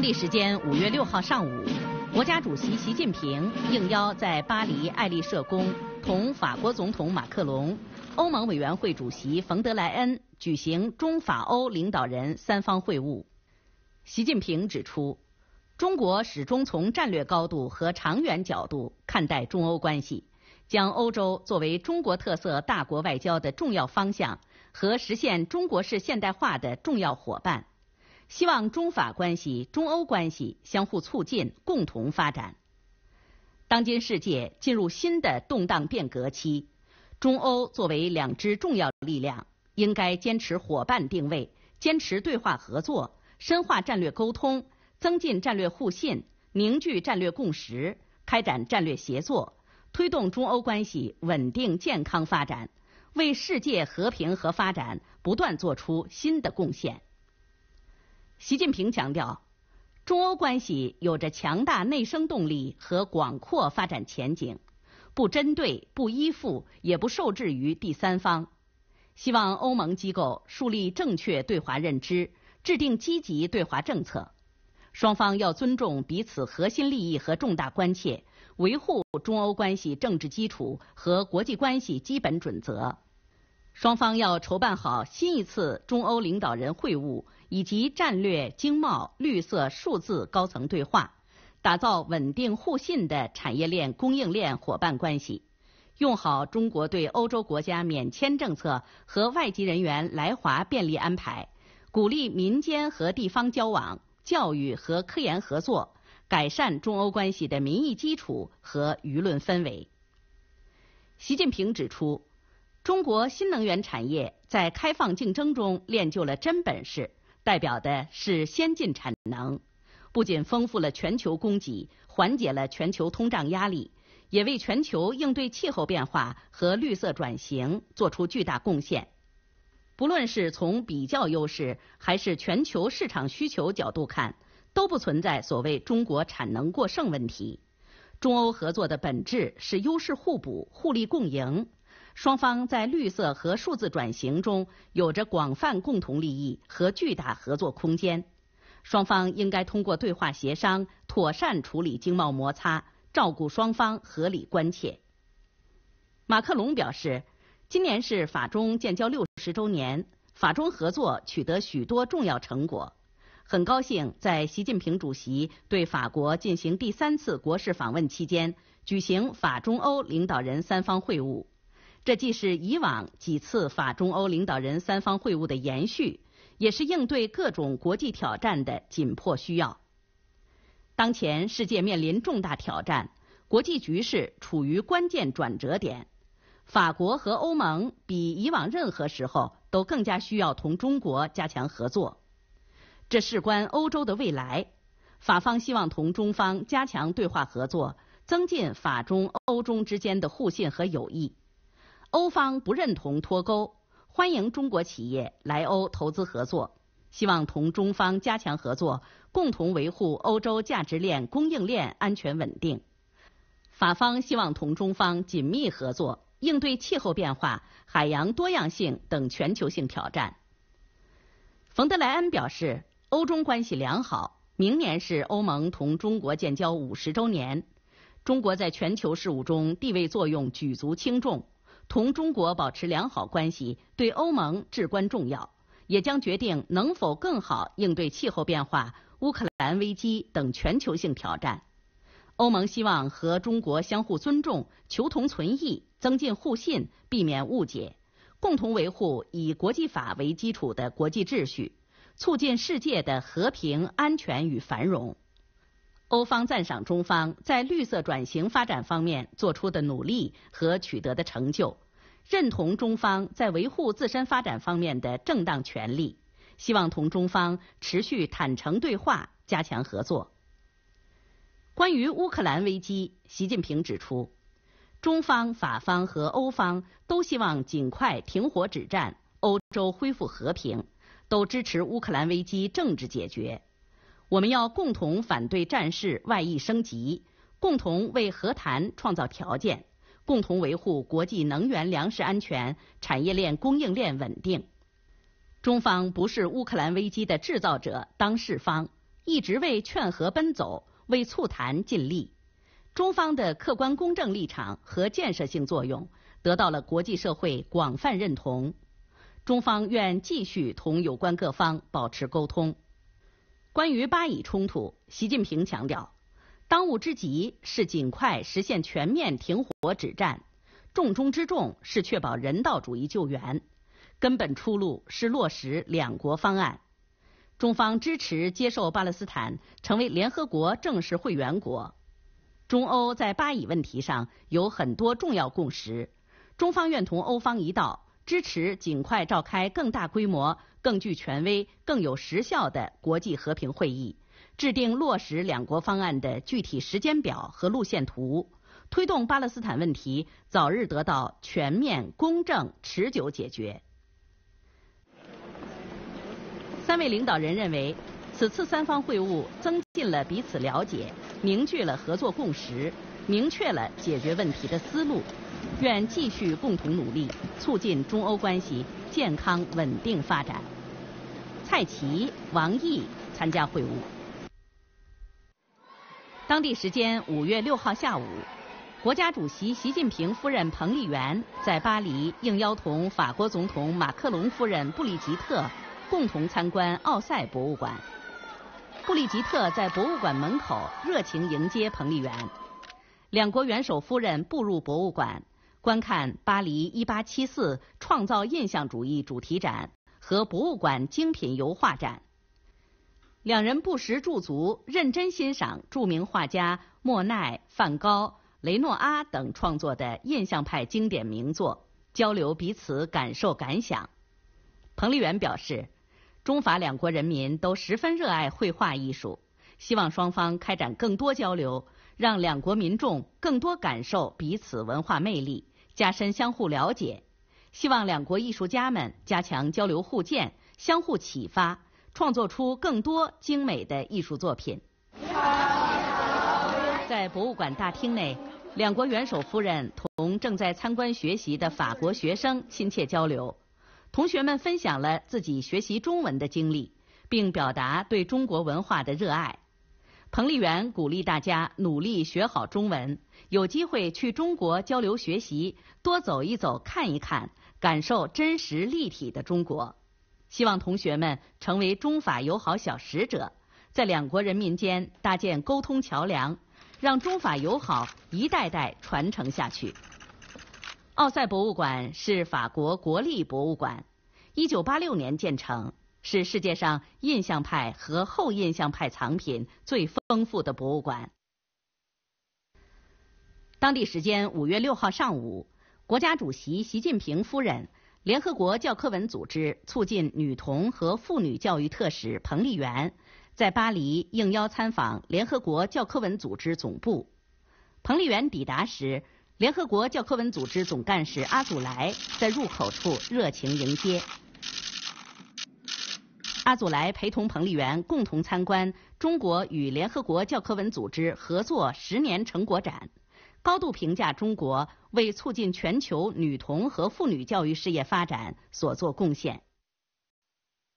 当地时间五月六号上午，国家主席习近平应邀在巴黎爱丽舍宫同法国总统马克龙、欧盟委员会主席冯德莱恩举行中法欧领导人三方会晤。习近平指出，中国始终从战略高度和长远角度看待中欧关系，将欧洲作为中国特色大国外交的重要方向和实现中国式现代化的重要伙伴。希望中法关系、中欧关系相互促进、共同发展。当今世界进入新的动荡变革期，中欧作为两支重要力量，应该坚持伙伴定位，坚持对话合作，深化战略沟通，增进战略互信，凝聚战略共识，开展战略协作，推动中欧关系稳定健康发展，为世界和平和发展不断做出新的贡献。习近平强调，中欧关系有着强大内生动力和广阔发展前景，不针对、不依附、也不受制于第三方。希望欧盟机构树立正确对华认知，制定积极对华政策。双方要尊重彼此核心利益和重大关切，维护中欧关系政治基础和国际关系基本准则。双方要筹办好新一次中欧领导人会晤以及战略经贸绿色数字高层对话，打造稳定互信的产业链供应链伙伴关系，用好中国对欧洲国家免签政策和外籍人员来华便利安排，鼓励民间和地方交往、教育和科研合作，改善中欧关系的民意基础和舆论氛围。习近平指出。中国新能源产业在开放竞争中练就了真本事，代表的是先进产能，不仅丰富了全球供给，缓解了全球通胀压力，也为全球应对气候变化和绿色转型做出巨大贡献。不论是从比较优势还是全球市场需求角度看，都不存在所谓中国产能过剩问题。中欧合作的本质是优势互补、互利共赢。双方在绿色和数字转型中有着广泛共同利益和巨大合作空间。双方应该通过对话协商，妥善处理经贸摩擦，照顾双方合理关切。马克龙表示，今年是法中建交六十周年，法中合作取得许多重要成果。很高兴在习近平主席对法国进行第三次国事访问期间，举行法中欧领导人三方会晤。这既是以往几次法中欧领导人三方会晤的延续，也是应对各种国际挑战的紧迫需要。当前世界面临重大挑战，国际局势处于关键转折点。法国和欧盟比以往任何时候都更加需要同中国加强合作，这事关欧洲的未来。法方希望同中方加强对话合作，增进法中、欧中之间的互信和友谊。欧方不认同脱钩，欢迎中国企业来欧投资合作，希望同中方加强合作，共同维护欧洲价值链、供应链安全稳定。法方希望同中方紧密合作，应对气候变化、海洋多样性等全球性挑战。冯德莱恩表示，欧中关系良好，明年是欧盟同中国建交五十周年，中国在全球事务中地位作用举足轻重。同中国保持良好关系对欧盟至关重要，也将决定能否更好应对气候变化、乌克兰危机等全球性挑战。欧盟希望和中国相互尊重、求同存异，增进互信，避免误解，共同维护以国际法为基础的国际秩序，促进世界的和平、安全与繁荣。欧方赞赏中方在绿色转型发展方面做出的努力和取得的成就，认同中方在维护自身发展方面的正当权利，希望同中方持续坦诚对话，加强合作。关于乌克兰危机，习近平指出，中方法方和欧方都希望尽快停火止战，欧洲恢复和平，都支持乌克兰危机政治解决。我们要共同反对战事外溢升级，共同为和谈创造条件，共同维护国际能源、粮食安全、产业链、供应链稳定。中方不是乌克兰危机的制造者，当事方一直为劝和奔走，为促谈尽力。中方的客观公正立场和建设性作用得到了国际社会广泛认同。中方愿继续同有关各方保持沟通。关于巴以冲突，习近平强调，当务之急是尽快实现全面停火止战，重中之重是确保人道主义救援，根本出路是落实两国方案。中方支持接受巴勒斯坦成为联合国正式会员国。中欧在巴以问题上有很多重要共识，中方愿同欧方一道。支持尽快召开更大规模、更具权威、更有实效的国际和平会议，制定落实两国方案的具体时间表和路线图，推动巴勒斯坦问题早日得到全面、公正、持久解决。三位领导人认为，此次三方会晤增进了彼此了解，凝聚了合作共识。明确了解决问题的思路，愿继续共同努力，促进中欧关系健康稳定发展。蔡奇、王毅参加会晤。当地时间五月六号下午，国家主席习近平夫人彭丽媛在巴黎应邀同法国总统马克龙夫人布里吉特共同参观奥赛博物馆。布里吉特在博物馆门口热情迎接彭丽媛。两国元首夫人步入博物馆，观看巴黎1874创造印象主义主题展和博物馆精品油画展。两人不时驻足，认真欣赏著名画家莫奈、梵高、雷诺阿等创作的印象派经典名作，交流彼此感受感想。彭丽媛表示，中法两国人民都十分热爱绘画艺术，希望双方开展更多交流。让两国民众更多感受彼此文化魅力，加深相互了解。希望两国艺术家们加强交流互鉴，相互启发，创作出更多精美的艺术作品。在博物馆大厅内，两国元首夫人同正在参观学习的法国学生亲切交流。同学们分享了自己学习中文的经历，并表达对中国文化的热爱。彭丽媛鼓励大家努力学好中文，有机会去中国交流学习，多走一走、看一看，感受真实立体的中国。希望同学们成为中法友好小使者，在两国人民间搭建沟通桥梁，让中法友好一代代传承下去。奥赛博物馆是法国国立博物馆，1986年建成。是世界上印象派和后印象派藏品最丰富的博物馆。当地时间五月六号上午，国家主席习近平夫人、联合国教科文组织促进女童和妇女教育特使彭丽媛在巴黎应邀参访联合国教科文组织总部。彭丽媛抵达时，联合国教科文组织总干事阿祖莱在入口处热情迎接。阿祖莱陪同彭丽媛共同参观中国与联合国教科文组织合作十年成果展，高度评价中国为促进全球女童和妇女教育事业发展所做贡献。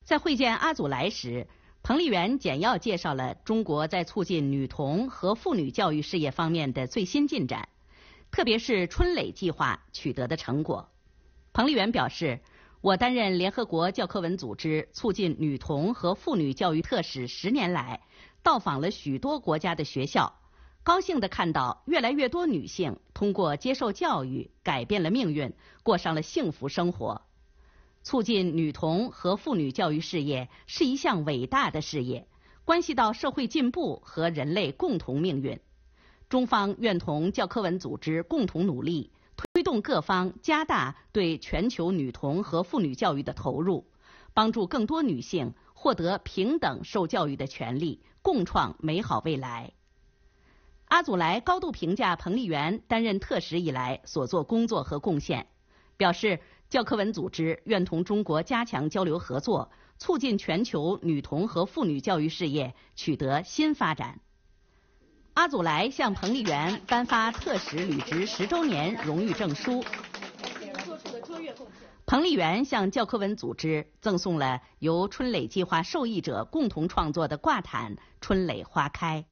在会见阿祖莱时，彭丽媛简要介绍了中国在促进女童和妇女教育事业方面的最新进展，特别是“春蕾计划”取得的成果。彭丽媛表示。我担任联合国教科文组织促进女童和妇女教育特使十年来，到访了许多国家的学校，高兴地看到越来越多女性通过接受教育改变了命运，过上了幸福生活。促进女童和妇女教育事业是一项伟大的事业，关系到社会进步和人类共同命运。中方愿同教科文组织共同努力。推动各方加大对全球女童和妇女教育的投入，帮助更多女性获得平等受教育的权利，共创美好未来。阿祖莱高度评价彭丽媛担任特使以来所做工作和贡献，表示教科文组织愿同中国加强交流合作，促进全球女童和妇女教育事业取得新发展。阿祖莱向彭丽媛颁发特使履职十周年荣誉证书。彭丽媛向教科文组织赠送了由春蕾计划受益者共同创作的挂毯《春蕾花开》。